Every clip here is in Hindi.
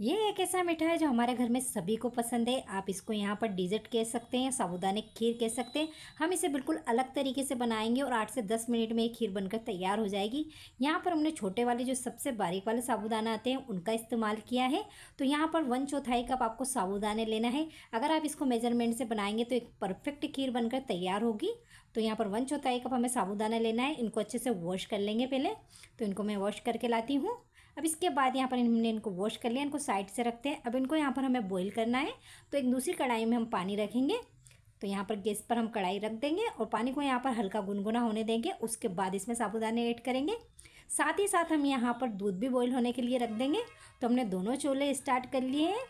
ये एक ऐसा मीठा है जो हमारे घर में सभी को पसंद है आप इसको यहाँ पर डिजर्ट कह सकते हैं साबुदाने खीर कह सकते हैं हम इसे बिल्कुल अलग तरीके से बनाएंगे और आठ से दस मिनट में ये खीर बनकर तैयार हो जाएगी यहाँ पर हमने छोटे वाले जो सबसे बारीक वाले साबुदाना आते हैं उनका इस्तेमाल किया है तो यहाँ पर वन चौथाई कप आपको साबुदाने लेना है अगर आप इसको मेजरमेंट से बनाएंगे तो एक परफेक्ट खीर बनकर तैयार होगी तो यहाँ पर वन चौथाई कप हमें साबुदाना लेना है इनको अच्छे से वॉश कर लेंगे पहले तो इनको मैं वॉश करके लाती हूँ अब इसके बाद यहाँ पर हमने इनको वॉश कर लिया इनको साइड से रखते हैं अब इनको यहाँ पर हमें बॉईल करना है तो एक दूसरी कढ़ाई में हम पानी रखेंगे तो यहाँ पर गैस पर हम कढ़ाई रख देंगे और पानी को यहाँ पर हल्का गुनगुना होने देंगे उसके बाद इसमें साबुदाने ऐड करेंगे साथ ही साथ हम यहाँ पर दूध भी बॉयल होने के लिए रख देंगे तो हमने दोनों चोले स्टार्ट कर लिए हैं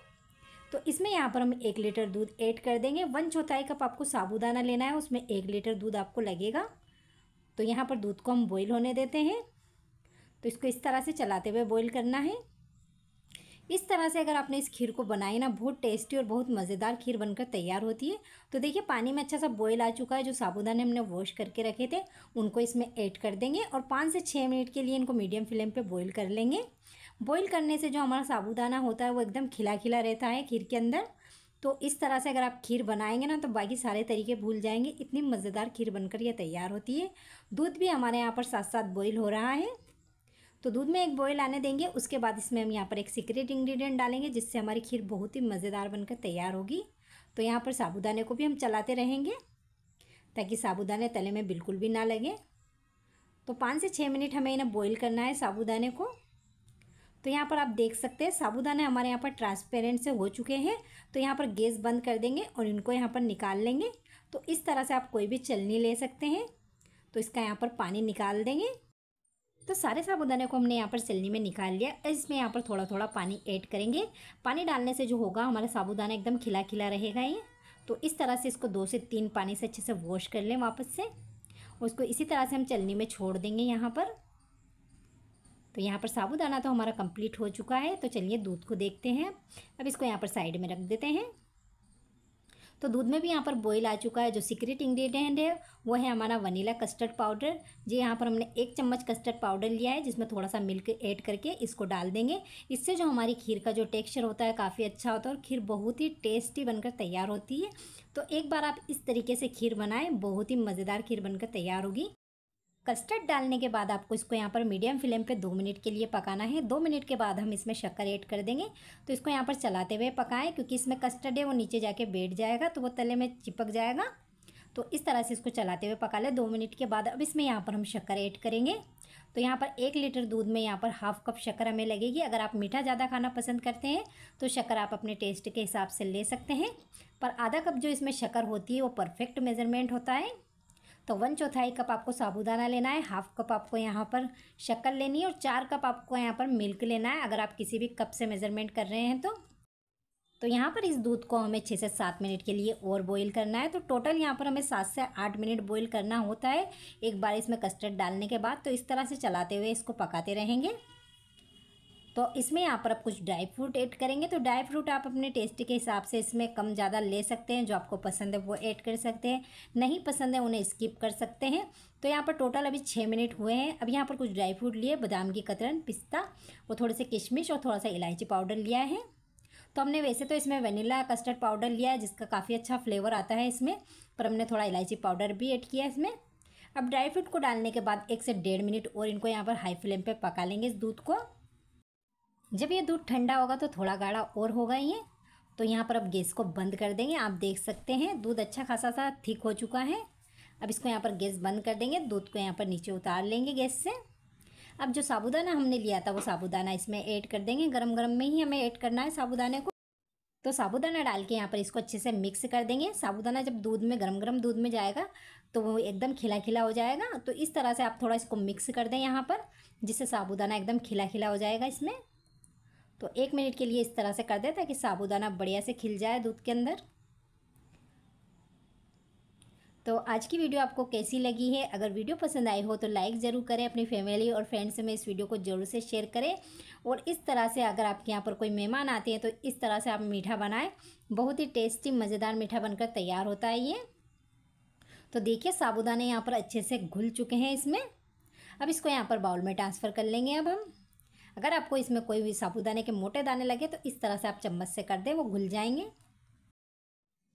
तो इसमें यहाँ पर हम एक लीटर दूध ऐड कर देंगे वन चौथाई कप आपको साबुदाना लेना है उसमें एक लीटर दूध आपको लगेगा तो यहाँ पर दूध को हम बॉईल होने देते हैं तो इसको इस तरह से चलाते हुए बॉईल करना है इस तरह से अगर आपने इस खीर को बनाई ना बहुत टेस्टी और बहुत मज़ेदार खीर बनकर तैयार होती है तो देखिए पानी में अच्छा सा बॉयल आ चुका है जो साबुदाने हमने वॉश करके रखे थे उनको इसमें ऐड कर देंगे और पाँच से छः मिनट के लिए इनको मीडियम फ्लेम पे बॉईल कर लेंगे बॉईल करने से जो हमारा साबुदाना होता है वो एकदम खिला खिला रहता है खीर के अंदर तो इस तरह से अगर आप खीर बनाएंगे ना तो बाकी सारे तरीके भूल जाएंगे इतनी मज़ेदार खीर बनकर ये तैयार होती है दूध भी हमारे यहाँ पर साथ साथ बॉईल हो रहा है तो दूध में एक बॉयल आने देंगे उसके बाद इसमें हम यहाँ पर एक सीक्रेट इंग्रेडिएंट डालेंगे जिससे हमारी खीर बहुत ही मज़ेदार बनकर तैयार होगी तो यहाँ पर साबुदाने को भी हम चलाते रहेंगे ताकि साबुदाने तले में बिल्कुल भी ना लगे तो पाँच से छः मिनट हमें इन्हें बॉयल करना है साबुदाने को तो यहाँ पर आप देख सकते हैं साबुदाने हमारे यहाँ पर ट्रांसपेरेंट से हो चुके हैं तो यहाँ पर गैस बंद कर देंगे और इनको यहाँ पर निकाल लेंगे तो इस तरह से आप कोई भी चलनी ले सकते हैं तो इसका यहाँ पर पानी निकाल देंगे तो सारे साबुदाने को हमने यहाँ पर सिलनी में निकाल लिया इसमें यहाँ पर थोड़ा थोड़ा पानी ऐड करेंगे पानी डालने से जो होगा हमारा साबुदाना एकदम खिला खिला रहेगा ये तो इस तरह से इसको दो से तीन पानी से अच्छे से वॉश कर लें वापस से उसको इसी तरह से हम चलनी में छोड़ देंगे यहाँ पर तो यहाँ पर साबुदाना तो हमारा कंप्लीट हो चुका है तो चलिए दूध को देखते हैं अब इसको यहाँ पर साइड में रख देते हैं तो दूध में भी यहाँ पर बॉयल आ चुका है जो सीक्रेट इंग्रेडिएंट है वो है हमारा वनीला कस्टर्ड पाउडर जी यहाँ पर हमने एक चम्मच कस्टर्ड पाउडर लिया है जिसमें थोड़ा सा मिल्क ऐड करके इसको डाल देंगे इससे जो हमारी खीर का जो टेक्स्चर होता है काफ़ी अच्छा होता है और खीर बहुत ही टेस्टी बनकर तैयार होती है तो एक बार आप इस तरीके से खीर बनाएं बहुत ही मज़ेदार खीर बनकर तैयार होगी कस्टर्ड डालने के बाद आपको इसको यहाँ पर मीडियम फ्लेम पे दो मिनट के लिए पकाना है दो मिनट के बाद हम इसमें शक्कर ऐड कर देंगे तो इसको यहाँ पर चलाते हुए पकाएं क्योंकि इसमें कस्टर्ड है वो नीचे जाके बैठ जाएगा तो वो तले में चिपक जाएगा तो इस तरह से इसको चलाते हुए पका लें दो मिनट के बाद अब इसमें यहाँ पर हम शक्कर ऐड करेंगे तो यहाँ पर एक लीटर दूध में यहाँ पर हाफ कप शक्कर हमें लगेगी अगर आप मीठा ज़्यादा खाना पसंद करते हैं तो शक्कर आप अपने टेस्ट के हिसाब से ले सकते हैं पर आधा कप जो इसमें शक्कर होती है वो परफेक्ट मेज़रमेंट होता है तो वन चौथाई कप आपको साबूदाना लेना है हाफ कप आपको यहाँ पर शक्कर लेनी है और चार कप आपको यहाँ पर मिल्क लेना है अगर आप किसी भी कप से मेज़रमेंट कर रहे हैं तो तो यहाँ पर इस दूध को हमें छः से सात मिनट के लिए और बॉईल करना है तो टोटल यहाँ पर हमें सात से आठ मिनट बॉईल करना होता है एक बार इसमें कस्टर्ड डालने के बाद तो इस तरह से चलाते हुए इसको पकाते रहेंगे तो इसमें यहाँ पर आप कुछ ड्राई फ्रूट ऐड करेंगे तो ड्राई फ्रूट आप अपने टेस्ट के हिसाब से इसमें कम ज़्यादा ले सकते हैं जो आपको पसंद है वो ऐड कर सकते हैं नहीं पसंद है उन्हें स्किप कर सकते हैं तो यहाँ पर टोटल अभी छः मिनट हुए हैं अब यहाँ पर कुछ ड्राई फ्रूट लिए बादाम की कतरन पिस्ता और थोड़े से किशमिश और थोड़ा सा इलायची पाउडर लिया है तो हमने वैसे तो इसमें वनीला कस्टर्ड पाउडर लिया है जिसका काफ़ी अच्छा फ्लेवर आता है इसमें पर हमने थोड़ा इलायची पाउडर भी ऐड किया है इसमें अब ड्राई फ्रूट को डालने के बाद एक से डेढ़ मिनट और इनको यहाँ पर हाई फ्लेम पर पका लेंगे इस दूध को जब ये दूध ठंडा होगा तो थोड़ा गाढ़ा और होगा ये तो यहाँ पर अब गैस को बंद कर देंगे आप देख सकते हैं दूध अच्छा खासा सा थिक हो चुका है अब इसको यहाँ पर गैस बंद कर देंगे दूध को यहाँ पर नीचे उतार लेंगे गैस से अब जो साबुदाना हमने लिया था वो साबुदाना इसमें ऐड कर देंगे गरम गरम में ही हमें ऐड करना है साबुदाने को तो साबुदाना डाल के यहाँ पर इसको अच्छे से मिक्स कर देंगे साबुदाना जब दूध में गरम गरम दूध में जाएगा तो वो एकदम खिला खिला हो जाएगा तो इस तरह से आप थोड़ा इसको मिक्स कर दें यहाँ पर जिससे साबुदाना एकदम खिला खिला हो जाएगा इसमें तो एक मिनट के लिए इस तरह से कर दें ताकि साबुदाना बढ़िया से खिल जाए दूध के अंदर तो आज की वीडियो आपको कैसी लगी है अगर वीडियो पसंद आई हो तो लाइक ज़रूर करें अपनी फैमिली और फ्रेंड्स में इस वीडियो को ज़रूर से शेयर करें और इस तरह से अगर आपके यहाँ पर कोई मेहमान आते हैं तो इस तरह से आप मीठा बनाएं बहुत ही टेस्टी मज़ेदार मीठा बनकर तैयार होता है ये तो देखिए साबुदाने यहाँ पर अच्छे से घुल चुके हैं इसमें अब इसको यहाँ पर बाउल में ट्रांसफ़र कर लेंगे अब हम अगर आपको इसमें कोई भी साबूदाने के मोटे दाने लगे तो इस तरह से आप चम्मच से कर दें वो घुल जाएंगे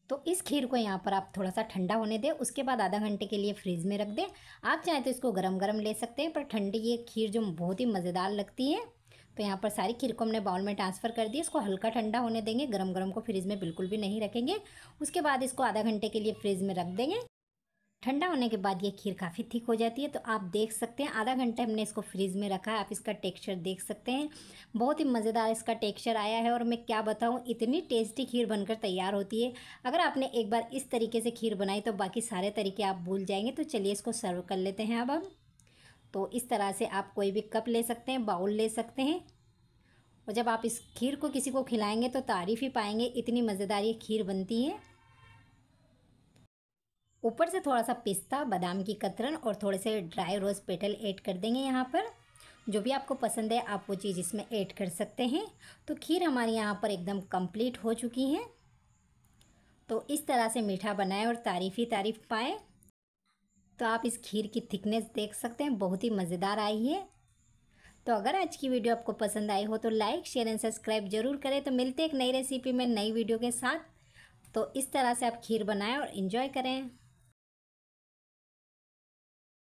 तो इस खीर को यहाँ पर आप थोड़ा सा ठंडा होने दें उसके बाद आधा घंटे के लिए फ्रिज में रख दें आप चाहें तो इसको गरम गरम ले सकते हैं पर ठंडी ये खीर जो बहुत ही मज़ेदार लगती है तो यहाँ पर सारी खीर को हमने बाउल में ट्रांसफ़र कर दी इसको हल्का ठंडा होने देंगे गरम गरम को फ्रिज में बिल्कुल भी नहीं रखेंगे उसके बाद इसको आधा घंटे के लिए फ्रिज में रख देंगे ठंडा होने के बाद ये खीर काफ़ी थिक हो जाती है तो आप देख सकते हैं आधा घंटे हमने इसको फ्रीज़ में रखा है आप इसका टेक्सचर देख सकते हैं बहुत ही मज़ेदार इसका टेक्सचर आया है और मैं क्या बताऊँ इतनी टेस्टी खीर बनकर तैयार होती है अगर आपने एक बार इस तरीके से खीर बनाई तो बाकी सारे तरीके आप भूल जाएंगे तो चलिए इसको सर्व कर लेते हैं अब हम तो इस तरह से आप कोई भी कप ले सकते हैं बाउल ले सकते हैं और जब आप इस खीर को किसी को खिलाएंगे तो तारीफ़ ही पाएंगे इतनी मज़ेदार ये खीर बनती है ऊपर से थोड़ा सा पिस्ता बादाम की कतरन और थोड़े से ड्राई रोज़ पेटल ऐड कर देंगे यहाँ पर जो भी आपको पसंद है आप वो चीज़ इसमें ऐड कर सकते हैं तो खीर हमारे यहाँ पर एकदम कंप्लीट हो चुकी है तो इस तरह से मीठा बनाएं और तारीफ़ ही तारीफ़ पाए तो आप इस खीर की थिकनेस देख सकते हैं बहुत ही मज़ेदार आई है तो अगर आज की वीडियो आपको पसंद आई हो तो लाइक शेयर एंड सब्सक्राइब जरूर करें तो मिलते एक नई रेसिपी में नई वीडियो के साथ तो इस तरह से आप खीर बनाएं और इन्जॉय करें